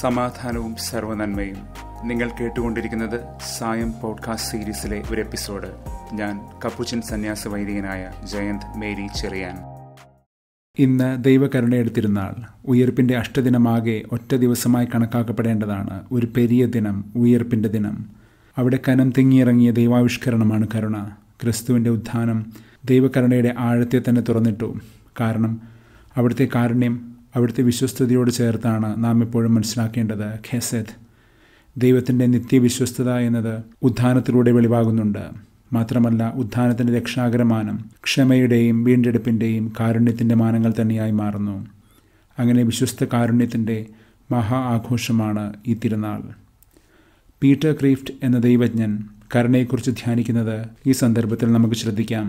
സമാധാനവും സർവനന്മയും നിങ്ങൾ കേട്ടുകൊണ്ടിരിക്കുന്നത് സായം പോഡ്കാസ്റ്റ് സീരീസിലെ ഒരു എപ്പിസോഡ് ഞാൻ കപ്പുച്ചൻ സന്യാസ വൈദികനായ ജയന്ത് മേരി ചെറിയാൻ ഇന്ന് ദൈവകരുണയെടുത്തിരുന്നാൾ ഉയർപ്പിൻ്റെ അഷ്ടദിനമാകെ ഒറ്റ ദിവസമായി കണക്കാക്കപ്പെടേണ്ടതാണ് ഒരു പെരിയ ദിനം ഉയർപ്പിൻ്റെ ദിനം അവിടെ കനം തിങ്ങിയിറങ്ങിയ ദൈവാവിഷ്കരണമാണ് കരുണ ക്രിസ്തുവിൻ്റെ ഉത്ഥാനം ദൈവകരുണയുടെ ആഴത്തെ തന്നെ തുറന്നിട്ടു കാരണം അവിടുത്തെ കാരുണ്യം അവിടുത്തെ വിശ്വസ്തയോട് ചേർത്താണ് നാം എപ്പോഴും മനസ്സിലാക്കേണ്ടത് ഖെസദ് ദൈവത്തിൻ്റെ നിത്യവിശ്വസ്തത എന്നത് ഉദ്ധാനത്തിലൂടെ വെളിവാകുന്നുണ്ട് മാത്രമല്ല ഉദ്ധാനത്തിൻ്റെ രക്ഷാകരമാനം ക്ഷമയുടെയും വീണ്ടെടുപ്പിൻ്റെയും കാരുണ്യത്തിൻ്റെ മാനങ്ങൾ തന്നെയായി മാറുന്നു അങ്ങനെ വിശ്വസ്ത കാരുണ്യത്തിൻ്റെ മഹാ ആഘോഷമാണ് ഈ തിരുനാൾ പീറ്റർ ക്രീഫ്റ്റ് എന്ന ദൈവജ്ഞൻ കരുണയെക്കുറിച്ച് ധ്യാനിക്കുന്നത് ഈ സന്ദർഭത്തിൽ നമുക്ക് ശ്രദ്ധിക്കാം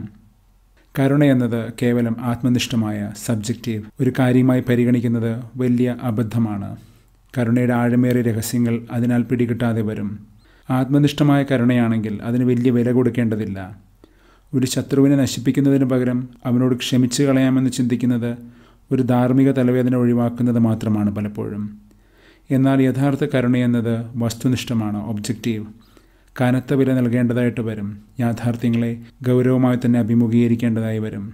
കരുണ എന്നത് കേവലം ആത്മനിഷ്ഠമായ സബ്ജക്റ്റീവ് ഒരു കാര്യമായി പരിഗണിക്കുന്നത് വലിയ അബദ്ധമാണ് കരുണയുടെ ആഴമേറിയ രഹസ്യങ്ങൾ അതിനാൽ പിടികിട്ടാതെ വരും ആത്മനിഷ്ഠമായ കരുണയാണെങ്കിൽ അതിന് വലിയ വില കൊടുക്കേണ്ടതില്ല ഒരു ശത്രുവിനെ നശിപ്പിക്കുന്നതിന് പകരം അവനോട് ക്ഷമിച്ചു കളയാമെന്ന് ചിന്തിക്കുന്നത് ഒരു ധാർമ്മിക തലവേദന ഒഴിവാക്കുന്നത് മാത്രമാണ് പലപ്പോഴും എന്നാൽ യഥാർത്ഥ കരുണയെന്നത് വസ്തുനിഷ്ഠമാണ് ഒബ്ജക്റ്റീവ് കനത്ത വില നൽകേണ്ടതായിട്ട് വരും യാഥാർത്ഥ്യങ്ങളെ ഗൗരവമായി തന്നെ അഭിമുഖീകരിക്കേണ്ടതായി വരും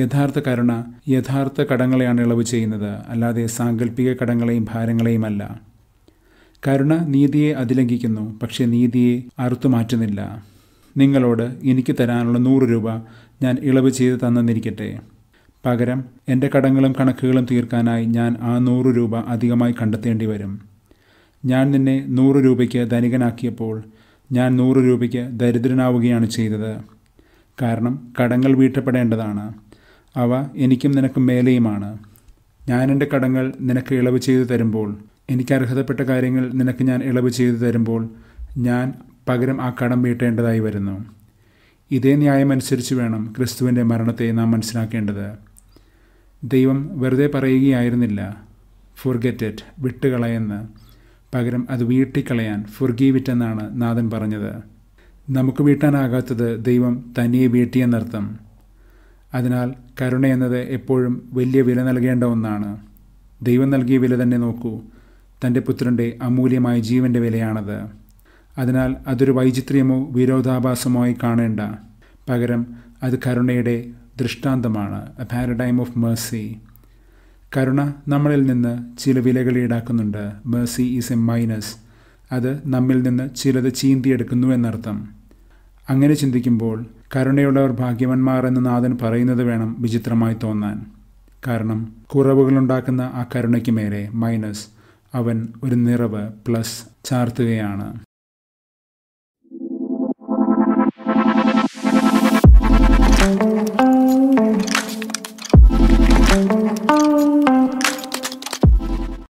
യഥാർത്ഥ കരുണ യഥാർത്ഥ കടങ്ങളെയാണ് ഇളവ് ചെയ്യുന്നത് അല്ലാതെ സാങ്കല്പിക കടങ്ങളെയും ഭാരങ്ങളെയുമല്ല കരുണ നീതിയെ അതിലംഘിക്കുന്നു പക്ഷേ നീതിയെ അറുത്തു മാറ്റുന്നില്ല നിങ്ങളോട് എനിക്ക് തരാനുള്ള നൂറ് രൂപ ഞാൻ ഇളവ് ചെയ്ത് തന്നെന്നിരിക്കട്ടെ പകരം എൻ്റെ കടങ്ങളും കണക്കുകളും തീർക്കാനായി ഞാൻ ആ നൂറ് രൂപ അധികമായി കണ്ടെത്തേണ്ടി വരും ഞാൻ നിന്നെ നൂറ് രൂപയ്ക്ക് ധനികനാക്കിയപ്പോൾ ഞാൻ നൂറ് രൂപയ്ക്ക് ദരിദ്രനാവുകയാണ് ചെയ്തത് കാരണം കടങ്ങൾ വീട്ടപ്പെടേണ്ടതാണ് അവ എനിക്കും നിനക്കും മേലെയുമാണ് ഞാൻ എൻ്റെ കടങ്ങൾ നിനക്ക് ഇളവ് ചെയ്തു തരുമ്പോൾ എനിക്ക് അർഹതപ്പെട്ട കാര്യങ്ങൾ നിനക്ക് ഞാൻ ഇളവ് ചെയ്തു തരുമ്പോൾ ഞാൻ പകരം ആ കടം വീട്ടേണ്ടതായി വരുന്നു ഇതേ ന്യായം അനുസരിച്ച് വേണം ക്രിസ്തുവിൻ്റെ മരണത്തെ നാം മനസ്സിലാക്കേണ്ടത് ദൈവം വെറുതെ പറയുകയായിരുന്നില്ല ഫോർഗെറ്റ് ഇറ്റ് വിട്ടുകളയെന്ന് പകരം അത് വീട്ടിക്കളയാൻ ഫുർഗീവിറ്റ് എന്നാണ് നാഥൻ പറഞ്ഞത് നമുക്ക് വീട്ടാനാകാത്തത് ദൈവം തനിയെ വീട്ടിയെന്നർത്ഥം അതിനാൽ കരുണ എന്നത് എപ്പോഴും വലിയ വില നൽകേണ്ട ഒന്നാണ് ദൈവം നൽകിയ വില തന്നെ നോക്കൂ തൻ്റെ പുത്രൻ്റെ അമൂല്യമായ ജീവൻ്റെ വിലയാണത് അതിനാൽ അതൊരു വൈചിത്ര്യമോ വിരോധാഭാസമോ ആയി കാണേണ്ട പകരം അത് കരുണയുടെ ദൃഷ്ടാന്തമാണ് എ പാരഡൈം ഓഫ് മേഴ്സി കരുണ നമ്മളിൽ നിന്ന് ചില വിലകൾ ഈടാക്കുന്നുണ്ട് മേഴ്സി ഈസ് എ മൈനസ് അത് നമ്മിൽ നിന്ന് ചിലത് ചീന്തിയെടുക്കുന്നു എന്നർത്ഥം അങ്ങനെ ചിന്തിക്കുമ്പോൾ കരുണയുള്ളവർ ഭാഗ്യവന്മാർ എന്ന് നാഥൻ പറയുന്നത് വേണം വിചിത്രമായി തോന്നാൻ കാരണം കുറവുകളുണ്ടാക്കുന്ന ആ കരുണയ്ക്ക് മേലെ മൈനസ് അവൻ ഒരു നിറവ് പ്ലസ് ചാർത്തുകയാണ് thank you